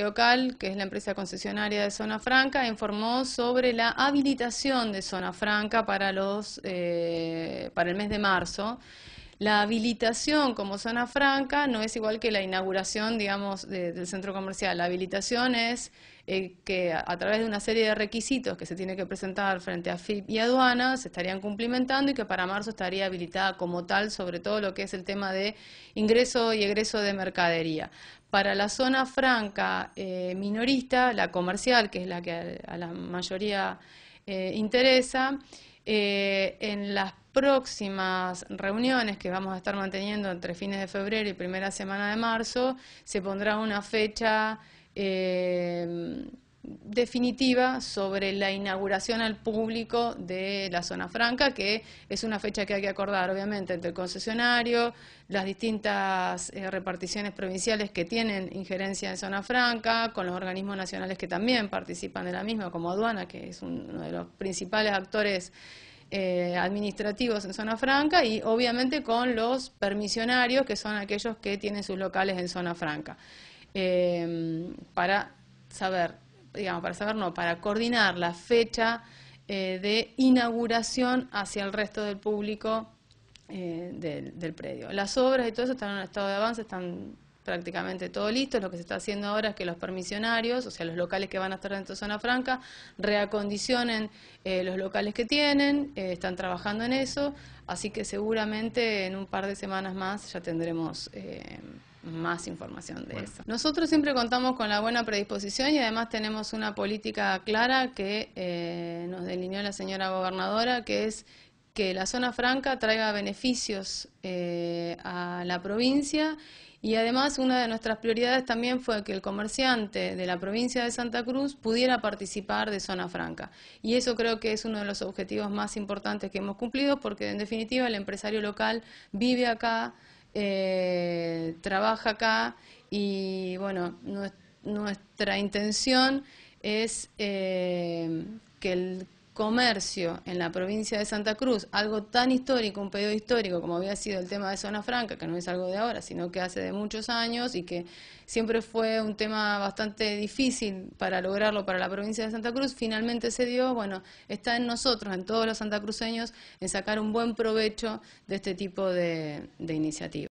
local que es la empresa concesionaria de Zona Franca, informó sobre la habilitación de Zona Franca para, los, eh, para el mes de marzo. La habilitación como zona franca no es igual que la inauguración, digamos, del centro comercial. La habilitación es eh, que a, través de una serie de requisitos que se tiene que presentar frente a FIP y aduana se estarían cumplimentando y que para marzo estaría habilitada como tal, sobre todo lo que es el tema de ingreso y egreso de mercadería. Para la zona franca eh, minorista, la comercial, que es la que a, la mayoría eh, interesa, eh, en las próximas reuniones que vamos a estar manteniendo entre fines de febrero y primera semana de marzo, se pondrá una fecha eh, definitiva sobre la inauguración al público de la zona franca, que es una fecha que hay que acordar, obviamente, entre el concesionario, las distintas eh, reparticiones provinciales que tienen injerencia en zona franca, con los organismos nacionales que también participan de la misma, como aduana, que es uno de los principales actores eh, administrativos en zona franca, y obviamente con los permisionarios, que son aquellos que tienen sus locales en zona franca, eh, para saber digamos, para saber, no, para coordinar la fecha eh, de inauguración hacia el resto del público eh, del, predio. Las obras y todo eso están en un estado de avance, están prácticamente todo listo. Lo que se está haciendo ahora es que los permisionarios, o sea, los locales que van a estar dentro de Zona Franca, reacondicionen eh, los locales que tienen, están trabajando en eso, así que seguramente en un par de semanas más ya tendremos más información de eso. Nosotros siempre contamos con la buena predisposición y además tenemos una política clara que eh, nos delineó la señora gobernadora, que es que la zona franca traiga beneficios eh, a la provincia y además una de nuestras prioridades también fue que el comerciante de la provincia de Santa Cruz pudiera participar de zona franca. Y eso creo que es uno de los objetivos más importantes que hemos cumplido porque en definitiva el empresario local vive acá, eh, trabaja acá y bueno, nuestra intención es eh, que el comercio en la provincia de Santa Cruz, algo tan histórico, un periodo histórico como había sido el tema de Zona Franca, que no es algo de ahora, sino que hace de muchos años y que siempre fue un tema bastante difícil para lograrlo para la provincia de Santa Cruz, finalmente se dio, bueno, está en nosotros, en todos los santacruceños, en sacar un buen provecho de este tipo de, de iniciativas.